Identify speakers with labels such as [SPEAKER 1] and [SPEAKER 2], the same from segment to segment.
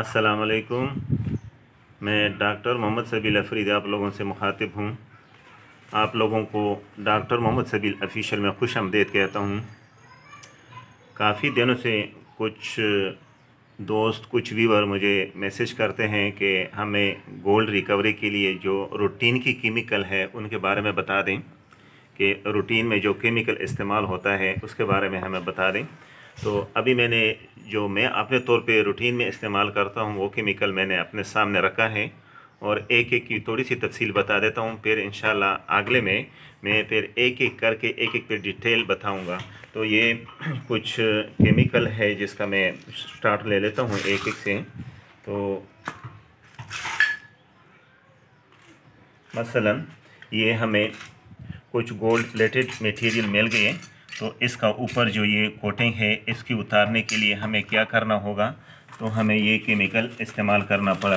[SPEAKER 1] असलकुम मैं डॉक्टर मोहम्मद सबील अफरीद आप लोगों से मुखातिब हूँ आप लोगों को डॉक्टर मोहम्मद सबील अफीशल में खुश आमदेद कहता हूँ काफ़ी दिनों से कुछ दोस्त कुछ वीवर मुझे मैसेज करते हैं कि हमें गोल्ड रिकवरी के लिए जो रूटीन की केमिकल है उनके बारे में बता दें कि रूटीन में जो केमिकल इस्तेमाल होता है उसके बारे में हमें बता दें तो अभी मैंने जो मैं अपने तौर पे रूटीन में इस्तेमाल करता हूँ वो केमिकल मैंने अपने सामने रखा है और एक एक की थोड़ी सी तफसील बता देता हूँ फिर इन अगले में मैं फिर एक एक करके एक एक पे डिटेल बताऊँगा तो ये कुछ केमिकल है जिसका मैं स्टार्ट ले लेता हूँ एक एक से तो मसलन ये हमें कुछ गोल्ड प्लेटेड मटेरियल मिल गए तो इसका ऊपर जो ये कोटिंग है इसकी उतारने के लिए हमें क्या करना होगा तो हमें ये केमिकल इस्तेमाल करना पड़ा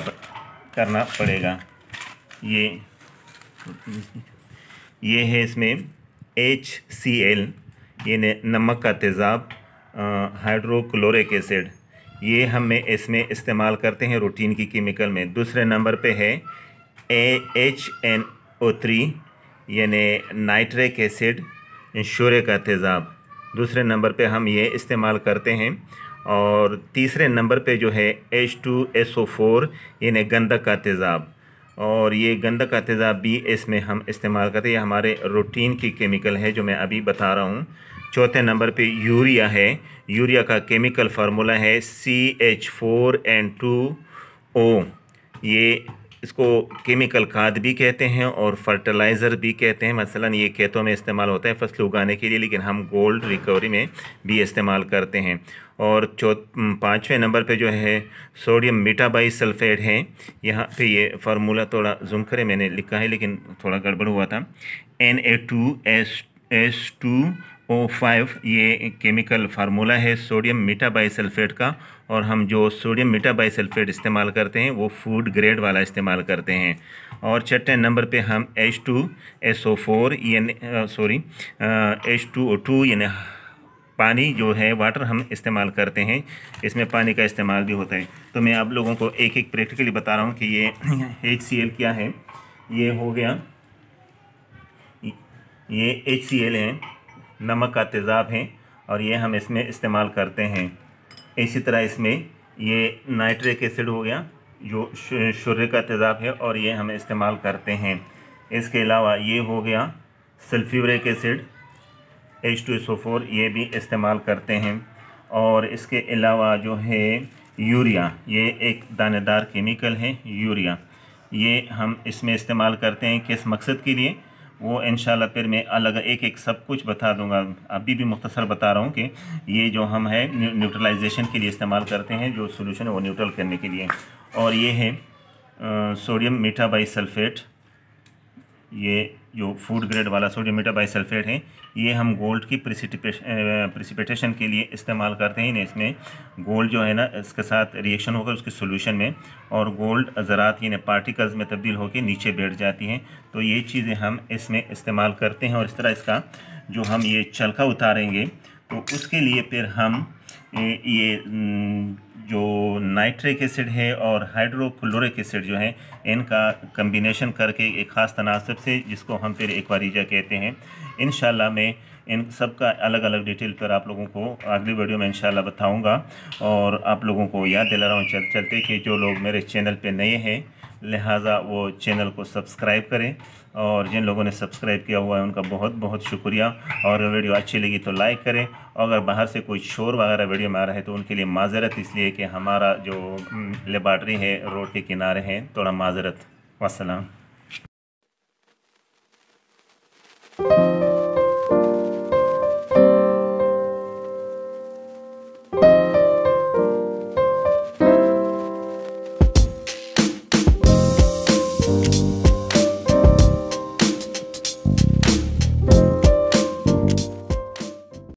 [SPEAKER 1] करना पड़ेगा ये ये है इसमें एच सी एल ये नमक का तेज़ाब हाइड्रोक्लोरिक एसिड ये हमें इसमें इस्तेमाल करते हैं रूटीन की केमिकल में दूसरे नंबर पे है A H N O three यानी नाइट्रिक एसिड शोरे का तेज़ाब दूसरे नंबर पे हम ये इस्तेमाल करते हैं और तीसरे नंबर पे जो है H two S O four यानी गंदक का तेज़ाब और ये गंदक का तेज़ाब भी इसमें हम इस्तेमाल करते हैं हमारे रूटीन की केमिकल है जो मैं अभी बता रहा हूँ चौथे नंबर पे यूरिया है यूरिया का केमिकल फार्मूला है C H four N two O ये इसको केमिकल खाद भी कहते हैं और फर्टिलाइज़र भी कहते हैं मसलन ये खेतों में इस्तेमाल होता है फसल उगाने के लिए लेकिन हम गोल्ड रिकवरी में भी इस्तेमाल करते हैं और चौ पाँचवें नंबर पे जो है सोडियम मीटाबाई सल्फेट है यहाँ पे ये फार्मूला थोड़ा जुम करे मैंने लिखा है लेकिन थोड़ा गड़बड़ हुआ था N A two S S two O five ये केमिकल फार्मूला है सोडियम मीठा सल्फेट का और हम जो सोडियम मीठा सल्फ़ेट इस्तेमाल करते हैं वो फूड ग्रेड वाला इस्तेमाल करते हैं और छठे नंबर पे हम H two S O four यानी sorry H two O two यानी पानी जो है वाटर हम इस्तेमाल करते हैं इसमें पानी का इस्तेमाल भी होता है तो मैं आप लोगों को एक एक प्रैक्टिकली बता रहा हूँ कि ये एच सी एल क्या है ये हो गया ये एच सी एल हैं नमक का तेज़ाब हैं और ये हम इसमें इस्तेमाल करते हैं इसी तरह इसमें ये नाइट्रिक एसिड हो गया जो शुर्र का तेज़ाब है और ये हम इस्तेमाल करते हैं इसके अलावा ये हो गया sulphuric acid H two S O four ये भी इस्तेमाल करते हैं और इसके अलावा जो है यूरिया ये एक दानेदार केमिकल है यूरिया ये हम इसमें इस्तेमाल करते हैं किस मकसद के लिए वो इन फिर मैं अलग एक एक सब कुछ बता दूंगा अभी भी मुख्तसर बता रहा हूँ कि ये जो हम है न्यूट्रलाइजेशन के लिए इस्तेमाल करते हैं जो सोल्यूशन है वो न्यूट्रल करने के लिए और ये है सोडियम मीठा बाई सल्फेट ये जो फूड ग्रेड वाला सोडियम मीटा बाई सल्फेट है ये हम गोल्ड की प्रिसिपिटेशन के लिए इस्तेमाल करते हैं इसमें गोल्ड जो है ना इसके साथ रिएक्शन होकर उसके सोल्यूशन में और गोल्ड ज़रात यानी पार्टिकल्स में तब्दील होकर नीचे बैठ जाती हैं तो ये चीज़ें हम इसमें इस्तेमाल करते हैं और इस तरह इसका जो हम ये चलखा उतारेंगे तो उसके लिए फिर हम ये जो नाइट्रिक एसिड है और हाइड्रोक्लोरिक एसिड जो है इनका कम्बिनेशन करके एक ख़ास तनासब से जिसको हम फिर एक वारीजा कहते हैं इन मैं इन सब का अलग अलग डिटेल पर आप लोगों को अगली वीडियो में इंशाल्लाह बताऊंगा और आप लोगों को याद दिला रहा हूँ चल चलते कि जो लोग मेरे चैनल पे नए हैं लिहाजा वो चैनल को सब्सक्राइब करें और जिन लोगों ने सब्सक्राइब किया हुआ है उनका बहुत बहुत शुक्रिया और वीडियो अच्छी लगी तो लाइक करें और अगर बाहर से कोई शोर वगैरह वीडियो में आ रहा है तो उनके लिए माजरत इसलिए कि हमारा जो लेबार्ट्री हम्म, है रोड के किनारे हैं थोड़ा माजरत वसलम